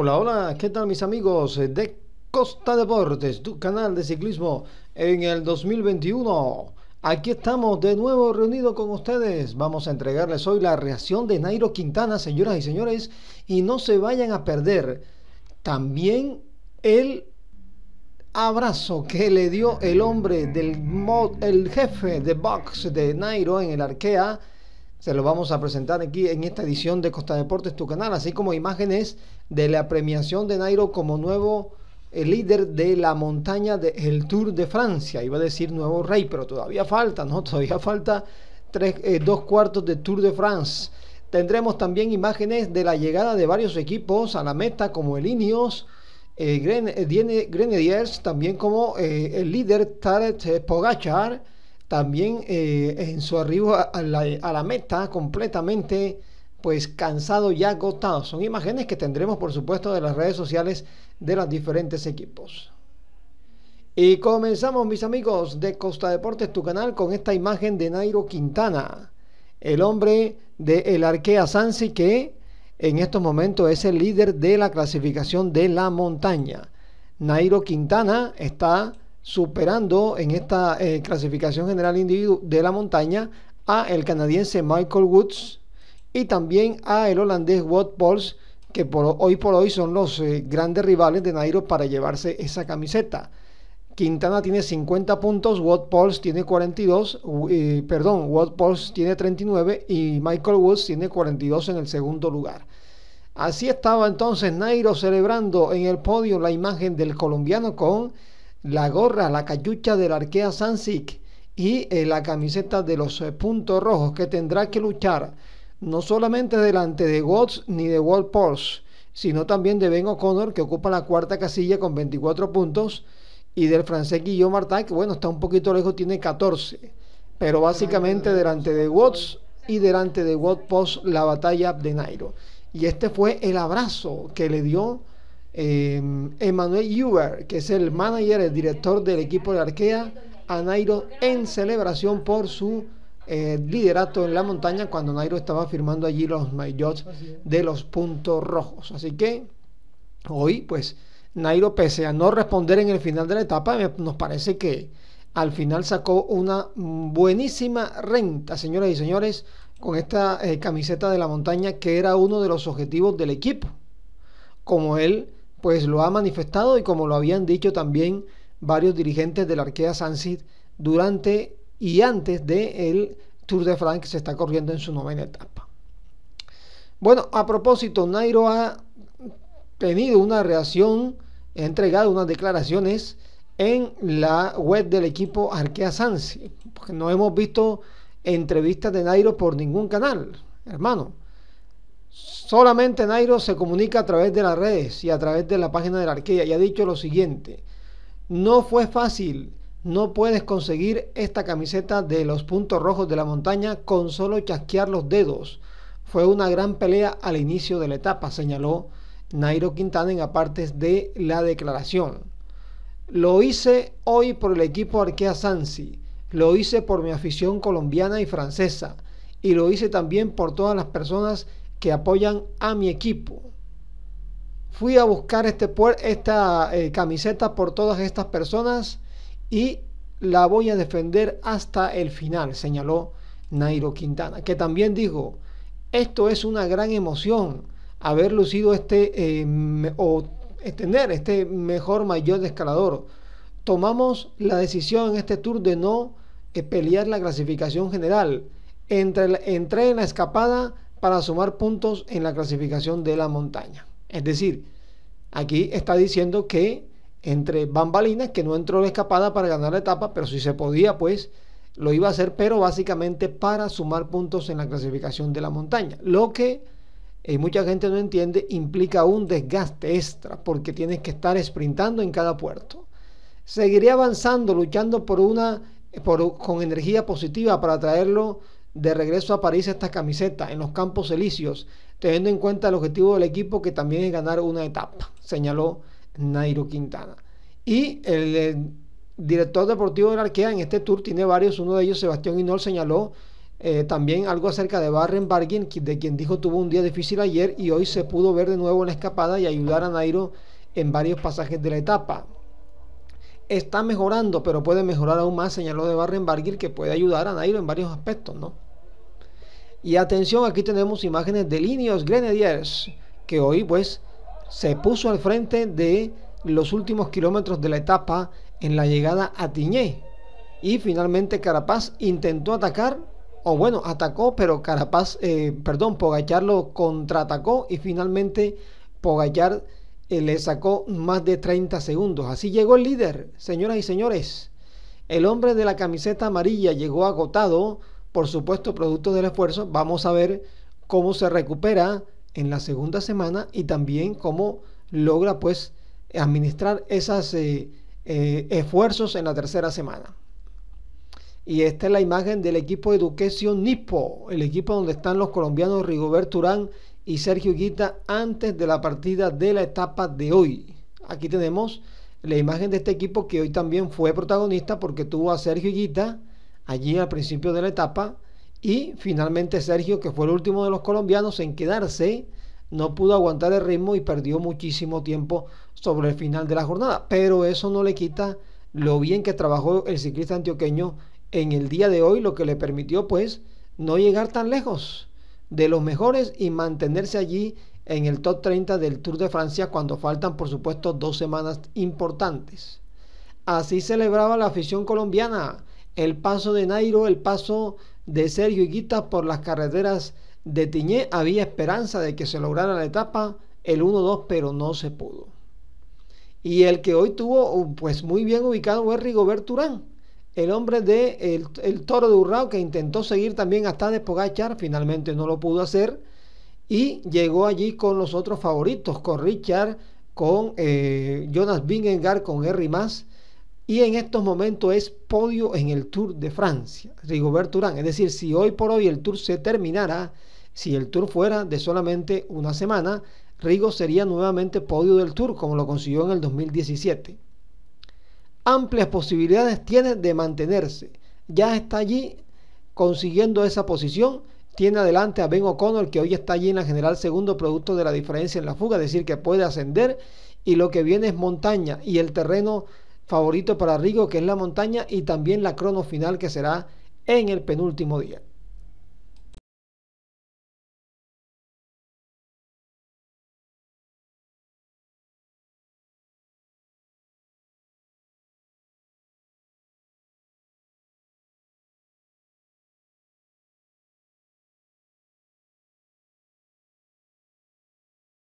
Hola, hola, ¿qué tal mis amigos de Costa Deportes, tu canal de ciclismo en el 2021? Aquí estamos de nuevo reunidos con ustedes. Vamos a entregarles hoy la reacción de Nairo Quintana, señoras y señores, y no se vayan a perder también el abrazo que le dio el hombre del el jefe de box de Nairo en el Arkea se lo vamos a presentar aquí en esta edición de Costa Deportes, tu canal, así como imágenes de la premiación de Nairo como nuevo el eh, líder de la montaña del Tour de Francia. Iba a decir nuevo rey, pero todavía falta, ¿no? Todavía falta eh, dos cuartos de Tour de France. Tendremos también imágenes de la llegada de varios equipos a la meta, como el Ineos, eh, Grenadiers, también como el líder Tarek Pogachar también eh, en su arribo a la, meta completamente pues cansado y agotado. Son imágenes que tendremos por supuesto de las redes sociales de los diferentes equipos. Y comenzamos mis amigos de Costa Deportes, tu canal, con esta imagen de Nairo Quintana, el hombre de el Arkea Sansi que en estos momentos es el líder de la clasificación de la montaña. Nairo Quintana está superando en esta eh, clasificación general individuo de la montaña a el canadiense Michael Woods y también a el holandés Watt Pols, que hoy por hoy son los eh, grandes rivales de Nairo para llevarse esa camiseta. Quintana tiene 50 puntos, Watt Pols tiene 42, eh, perdón, Watt tiene 39 y Michael Woods tiene 42 en el segundo lugar. Así estaba entonces Nairo celebrando en el podio la imagen del colombiano con la gorra, la cachucha del arquea Sansic y eh, la camiseta de los eh, puntos rojos que tendrá que luchar no solamente delante de Watts ni de Post, sino también de Ben O'Connor que ocupa la cuarta casilla con 24 puntos y del francés Guillaume que bueno está un poquito lejos, tiene 14 pero básicamente delante de Watts y delante de Watts la batalla de Nairo y este fue el abrazo que le dio Emanuel em, Huber, que es el manager, el director del equipo de Arkea, a Nairo en celebración por su eh, liderato en la montaña cuando Nairo estaba firmando allí los maillots de los puntos rojos. Así que hoy, pues Nairo, pese a no responder en el final de la etapa, nos parece que al final sacó una buenísima renta, señoras y señores, con esta eh, camiseta de la montaña que era uno de los objetivos del equipo. Como él pues lo ha manifestado y como lo habían dicho también varios dirigentes de la Arkea Sansi durante y antes del Tour de France que se está corriendo en su novena etapa. Bueno, a propósito, Nairo ha tenido una reacción, ha entregado unas declaraciones en la web del equipo Arkea Sansi, porque no hemos visto entrevistas de Nairo por ningún canal, hermano. Solamente Nairo se comunica a través de las redes y a través de la página de la arquea y ha dicho lo siguiente, no fue fácil, no puedes conseguir esta camiseta de los puntos rojos de la montaña con solo chasquear los dedos. Fue una gran pelea al inicio de la etapa, señaló Nairo Quintana en aparte de la declaración. Lo hice hoy por el equipo Arkea Sansi, lo hice por mi afición colombiana y francesa, y lo hice también por todas las personas que apoyan a mi equipo. Fui a buscar este esta eh, camiseta por todas estas personas y la voy a defender hasta el final, señaló Nairo Quintana, que también dijo, esto es una gran emoción, haber lucido este eh, o tener este mejor mayor escalador. Tomamos la decisión en este tour de no eh, pelear la clasificación general. Entre, entré en la escapada para sumar puntos en la clasificación de la montaña. Es decir, aquí está diciendo que entre bambalinas, que no entró la escapada para ganar la etapa, pero si se podía, pues lo iba a hacer, pero básicamente para sumar puntos en la clasificación de la montaña. Lo que y eh, mucha gente no entiende implica un desgaste extra, porque tienes que estar sprintando en cada puerto. Seguiré avanzando, luchando por una, con energía positiva para traerlo de regreso a París esta camiseta en los Campos Elíseos, teniendo en cuenta el objetivo del equipo que también es ganar una etapa, señaló Nairo Quintana. Y el, eh, director deportivo de la Arkea en este tour tiene varios, uno de ellos, Sebastián Inol, señaló eh, también algo acerca de Barren Barguin, de quien dijo tuvo un día difícil ayer y hoy se pudo ver de nuevo en la escapada y ayudar a Nairo en varios pasajes de la etapa está mejorando, pero puede mejorar aún más, señaló de embarguir que puede ayudar a Nairo en varios aspectos, ¿no? Y atención, aquí tenemos imágenes de Linios Grenadiers, que hoy pues se puso al frente de los últimos kilómetros de la etapa en la llegada a Tiñé. Y finalmente Carapaz intentó atacar, o bueno, atacó, pero Carapaz, eh, perdón, Pogachar lo contraatacó y finalmente Pogachar eh, le sacó más de 30 segundos. Así llegó el líder, señoras y señores. El hombre de la camiseta amarilla llegó agotado, por supuesto, producto del esfuerzo. Vamos a ver cómo se recupera en la segunda semana y también cómo logra pues administrar esos eh, eh, esfuerzos en la tercera semana. Y esta es la imagen del equipo Eduquecio Nipo, el equipo donde están los colombianos Rigobert Urán y Sergio Guita antes de la partida de la etapa de hoy. Aquí tenemos la imagen de este equipo que hoy también fue protagonista porque tuvo a Sergio Guita allí al principio de la etapa y finalmente Sergio, que fue el último de los colombianos en quedarse, no pudo aguantar el ritmo y perdió muchísimo tiempo sobre el final de la jornada. Pero eso no le quita lo bien que trabajó el ciclista antioqueño en el día de hoy, lo que le permitió pues no llegar tan lejos de los mejores y mantenerse allí en el top 30 del Tour de Francia cuando faltan por supuesto dos semanas importantes. Así celebraba la afición colombiana el paso de Nairo, el paso de Sergio Higuita por las carreteras de Tiñé. Había esperanza de que se lograra la etapa, el 1-2, pero no se pudo. Y el que hoy tuvo pues muy bien ubicado fue Rigobert Urán el hombre de el, toro de Urrao que intentó seguir también hasta Despogachar, finalmente no lo pudo hacer y llegó allí con los otros favoritos, con Richard, con eh, Jonas Vingegaard, con Henry Mas y en estos momentos es podio en el Tour de Francia, rigo Urán. Es decir, si hoy por hoy el Tour se terminara, si el Tour fuera de solamente una semana, Rigo sería nuevamente podio del Tour, como lo consiguió en el 2017 amplias posibilidades tiene de mantenerse. Ya está allí consiguiendo esa posición. Tiene adelante a Ben O'Connell que hoy está allí en la general segundo, producto de la diferencia en la fuga, es decir, que puede ascender. Y lo que viene es montaña y el terreno favorito para Rigo, que es la montaña, y también la crono final, que será en el penúltimo día.